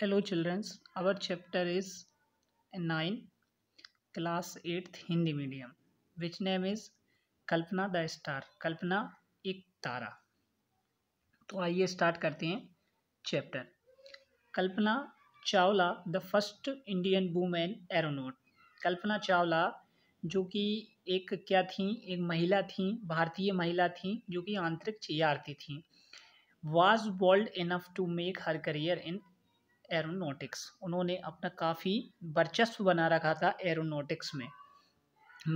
hello childrens our chapter is nine class eighth Hindi medium which name is Kalpana the star Kalpana एक तारा तो आइए start करते हैं chapter Kalpana Chawla the first Indian women aeronaut Kalpana Chawla जो कि एक क्या थी एक महिला थी भारतीय महिला थी जो कि आंतरिक यात्री थी was bold enough to make her career in aeronautics उन्होंने अपना काफ़ी वर्चस्व बना रखा था एरोनोटिक्स में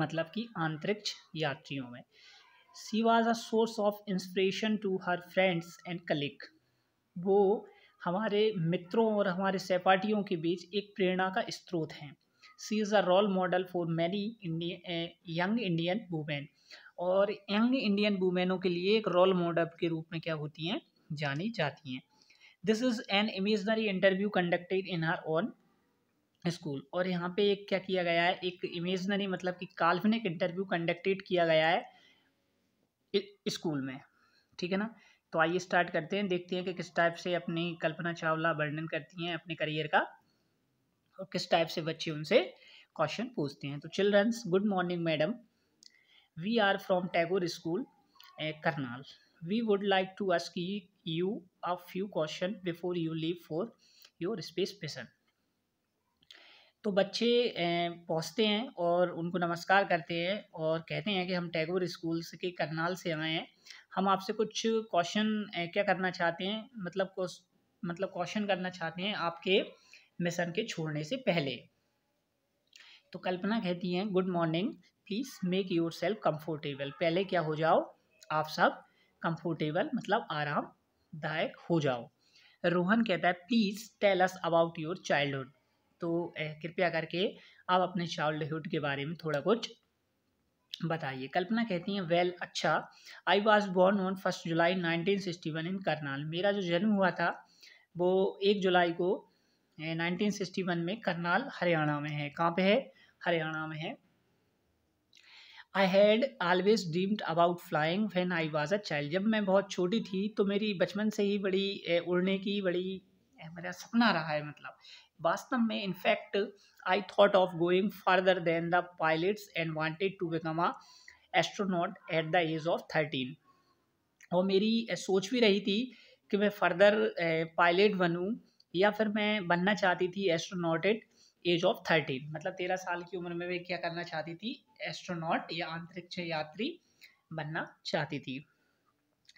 मतलब कि अंतरिक्ष यात्रियों में she was a source of inspiration to her friends and colleagues वो हमारे मित्रों और हमारे सहपाठियों के बीच एक प्रेरणा का स्रोत हैं she is a role model for many young Indian women और यंग इंडियन वूमेनों के लिए एक रोल मॉडल के रूप में क्या होती हैं जानी जाती हैं this is an imaginary interview conducted in her own school और यहाँ पे एक क्या किया गया है एक इमेजनरी मतलब कि काल्पनिक इंटरव्यू कंडक्टेड किया गया है स्कूल में ठीक है ना तो आइए स्टार्ट करते हैं देखते हैं कि किस टाइप से अपनी कल्पना चावला वर्णन करती हैं अपने करियर का और किस टाइप से बच्चे उनसे क्वेश्चन पूछते हैं तो childrens good morning madam we are from Tagore school Karnal we would like to ask you a few question before you leave for your space mission तो बच्चे अं, पहुंचते हैं और उनको नमस्कार करते हैं और कहते हैं कि हम टैगोर स्कूल के करनाल से आए हैं हम आपसे कुछ क्वेश्चन अं, क्या करना चाहते हैं मतलब मतलब क्वेश्चन करना चाहते हैं आपके मिशन के छोड़ने से पहले तो कल्पना कहती हैं good morning please make yourself comfortable पहले क्या हो जाओ आप सब कंफर्टेबल मतलब आरामदायक हो जाओ रोहन कहता है please tell us about your childhood तो कृपया करके आप अपने चाइल्डहुड के बारे में थोड़ा कुछ बताइए कल्पना कहती हैं वेल well, अच्छा I was born on first July 1961 in Karnal मेरा जो जन्म हुआ था वो एक जुलाई को 1961 में करनाल हरियाणा में है कहाँ पे है हरियाणा में है I had always dreamed about flying when I was a child जब मैं बहुत छोटी थी तो मेरी बचपन से ही बड़ी उड़ने की बड़ी मेरा सपना रहा है मतलब वास्तव में in fact I thought of going further then the pilots and wanted to become a astronaut at the age of thirteen और मेरी सोच भी रही थी कि मैं फर्दर पायलट बनूँ या फिर मैं बनना चाहती थी astronaut at age of thirteen मतलब तेरह साल की उम्र में मैं क्या करना चाहती थी एस्ट्रोनॉट या अंतरिक्ष यात्री बनना चाहती थी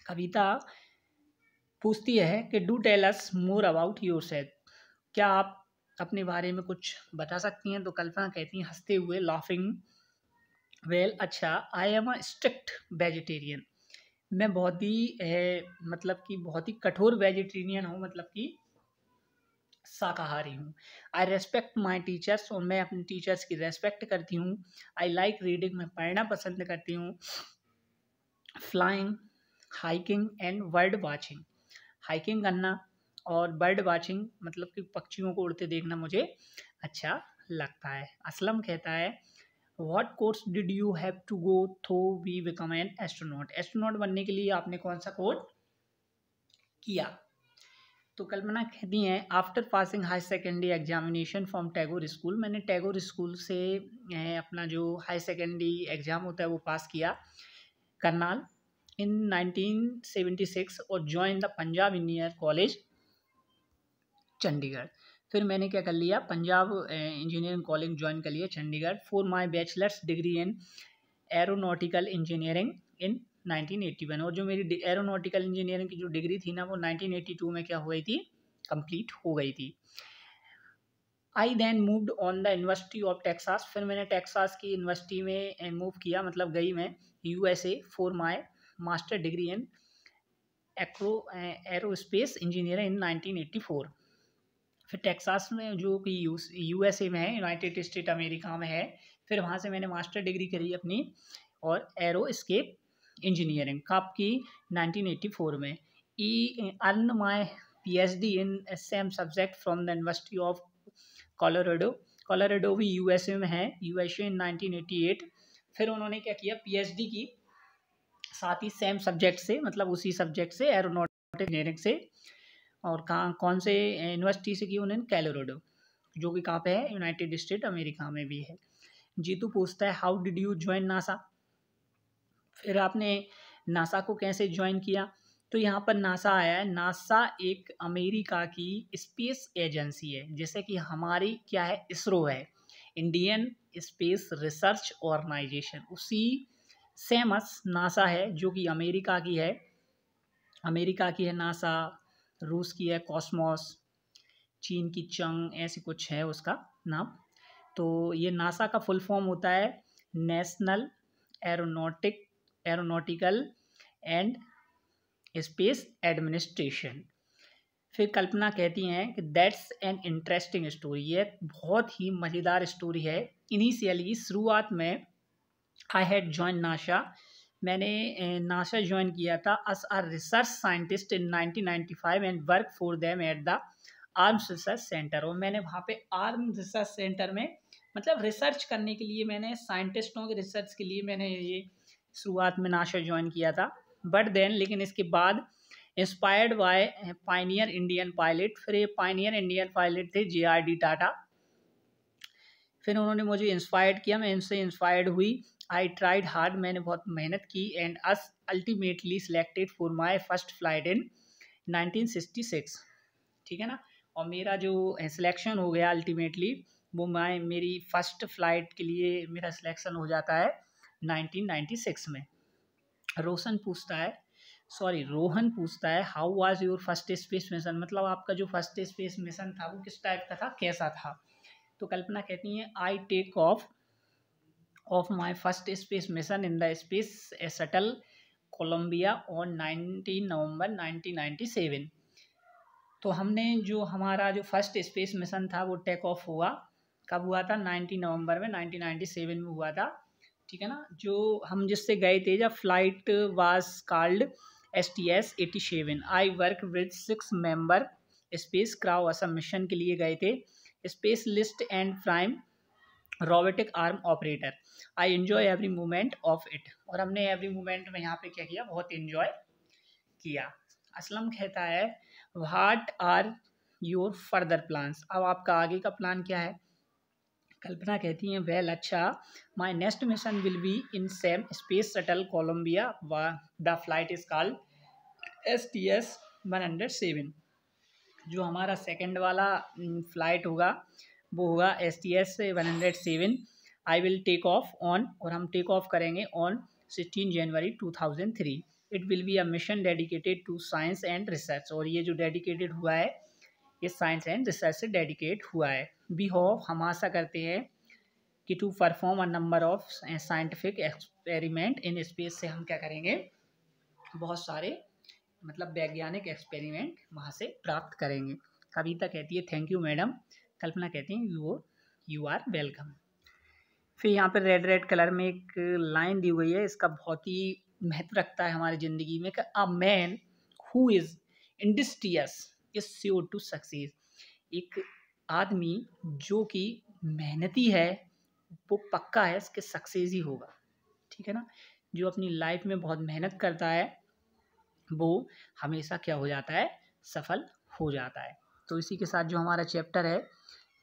कविता पूछती है कि do tell us more about yourself क्या आप अपने बारे में कुछ बता सकती हैं तो कल्पना कहती हैं हंसते हुए लाफिंग वेल well, अच्छा I am a strict vegetarian मैं बहुत ही मतलब कि बहुत ही कठोर वेजिटेरियन हूँ मतलब कि शाकाहारी हूँ आई रेस्पेक्ट माई टीचर्स और मैं अपने टीचर्स की रेस्पेक्ट करती हूँ आई लाइक रीडिंग मैं पढ़ना पसंद करती हूँ flying hiking and bird watching hiking करना और बर्ड वाचिंग मतलब कि पक्षियों को उड़ते देखना मुझे अच्छा लगता है असलम कहता है what course did you have to go through we become an astronaut astronaut बनने के लिए आपने कौन सा कोर्स किया तो कल्पना कहती हैं after passing high secondary examination from Tagore school मैंने टैगोर स्कूल से अपना जो हाई सेकेंडरी एग्ज़ाम होता है वो पास किया करनाल इन 1976 और join the Punjab engineer college Chandigarh फिर मैंने क्या कर लिया पंजाब इंजीनियरिंग कॉलेज ज्वाइन कर लिया Chandigarh for my bachelors degree in aeronautical engineering in 1981 और जो मेरी एरोनोटिकल इंजीनियरिंग की जो डिग्री थी ना वो 1982 में क्या हो गई थी कंप्लीट हो गई थी I then moved on the university of Texas फिर मैंने टेक्सास की यूनिवर्सिटी में मूव eh, किया मतलब गई मैं U S A for my master degree in aero aerospace engineering in 1984 फिर टेक्सास में जो कि यू एस ए में है यूनाइटेड स्टेट अमेरिका में है फिर वहाँ से मैंने मास्टर डिग्री करी अपनी और एरो इंजीनियरिंग कब की 1984 में I earn my PhD in same subject from the university of Colorado Colorado भी यूएसए में है यूएसए इन 1988 फिर उन्होंने क्या किया पीएचडी की साथ ही सेम सब्जेक्ट से मतलब उसी सब्जेक्ट से एरोनोटिक इंजीनियरिंग से और कहाँ कौन से यूनिवर्सिटी से की उन्होंने कैलोराडो जो कि कहाँ पे है यूनाइटेड स्टेट अमेरिका में भी है जीतू पूछता है how did you join NASA फिर आपने नासा को कैसे ज्वाइन किया तो यहाँ पर नासा आया है नासा एक अमेरिका की स्पेस एजेंसी है जैसे कि हमारी क्या है इसरो है इंडियन स्पेस रिसर्च ऑर्गेनाइजेशन उसी सेमस नासा है जो कि अमेरिका की है अमेरिका की है नासा रूस की है कॉस्मोस चीन की चंग ऐसी कुछ है उसका नाम तो ये नासा का फुल फॉर्म होता है national aeronautic aeronautical and space administration फिर कल्पना कहती हैं कि दैट्स एन इंटरेस्टिंग स्टोरी ये बहुत ही मज़ेदार स्टोरी है इनिशियली शुरुआत में आई हैड ज्वाइन नाशा मैंने नाशा ज्वाइन किया था as a research scientist in 1995 and work for them at the Ames research centre और मैंने वहाँ पे आर्म रिसर्च सेंटर में मतलब रिसर्च करने के लिए मैंने साइंटिस्टों के रिसर्च के लिए मैंने ये शुरुआत में नाशा ज्वाइन किया था बट देन लेकिन इसके बाद inspired by pioneer Indian pilot फिर ये पाइनियर इंडियन पायलट थे जे आर डी टाटा फिर उन्होंने मुझे इंस्पायर्ड किया मैं इनसे इंस्पायर्ड हुई आई ट्राइड हार्ड मैंने बहुत मेहनत की and us ultimately selected for my first flight in 1966 ठीक है ना और मेरा जो सिलेक्शन हो गया अल्टीमेटली वो मैं मेरी फ़र्स्ट फ़्लाइट के लिए मेरा सिलेक्शन हो जाता है 1996 में रोशन पूछता है सॉरी रोहन पूछता है how was your first space mission मतलब आपका जो फर्स्ट स्पेस मिशन था वो किस टाइप का था कैसा था तो कल्पना कहती है I take off off my first space mission in the space shuttle Columbia on 19 November 1997 तो हमने जो हमारा जो फर्स्ट स्पेस मिशन था वो टेक ऑफ हुआ कब हुआ था 19 नवंबर में 1997 में हुआ था ठीक है ना जो हम जिससे गए थे जब flight was called S T S eighty seven I work with six member space crew as mission के लिए गए थे specialist and prime robotic arm operator I enjoy every moment of it और हमने एवरी मोमेंट में यहाँ पे क्या किया बहुत इन्जॉय किया असलम कहता है what are your further plans अब आपका आगे का प्लान क्या है कल्पना कहती हैं वेल अच्छा my next mission will be in same space shuttle Columbia व the flight is called S T S one hundred seven जो हमारा सेकेंड वाला फ्लाइट होगा वो होगा S T S one hundred seven I will take off on और हम take off करेंगे on sixteen January two thousand three it will be a mission dedicated to science and research और ये जो डेडिकेटेड हुआ है ये साइंस एंड रिसर्च से डेडिकेट हुआ है भी हो हम आशा करते हैं कि to perform a number of scientific experiment in space से हम क्या करेंगे बहुत सारे मतलब वैज्ञानिक एक्सपेरिमेंट वहाँ से प्राप्त करेंगे कविता कहती है थैंक यू मैडम कल्पना कहती हैं यू यू आर वेलकम फिर यहाँ पर रेड रेड कलर में एक लाइन दी हुई है इसका बहुत ही महत्व रखता है हमारी ज़िंदगी में कि a man who is industrious is sure to success एक आदमी जो कि मेहनती है वो पक्का है इसके सक्सेस ही होगा ठीक है ना जो अपनी लाइफ में बहुत मेहनत करता है वो हमेशा क्या हो जाता है सफल हो जाता है तो इसी के साथ जो हमारा चैप्टर है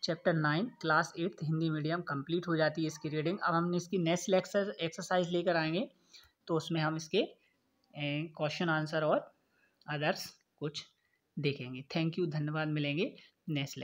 chapter nine class eighth Hindi medium complete हो जाती है इसकी रीडिंग अब हम इसकी नेक्स्ट लेक्चर एक्सरसाइज लेकर आएंगे तो उसमें हम इसके क्वेश्चन आंसर और अदर्स कुछ देखेंगे थैंक यू धन्यवाद मिलेंगे नेक्स्ट लेक्चर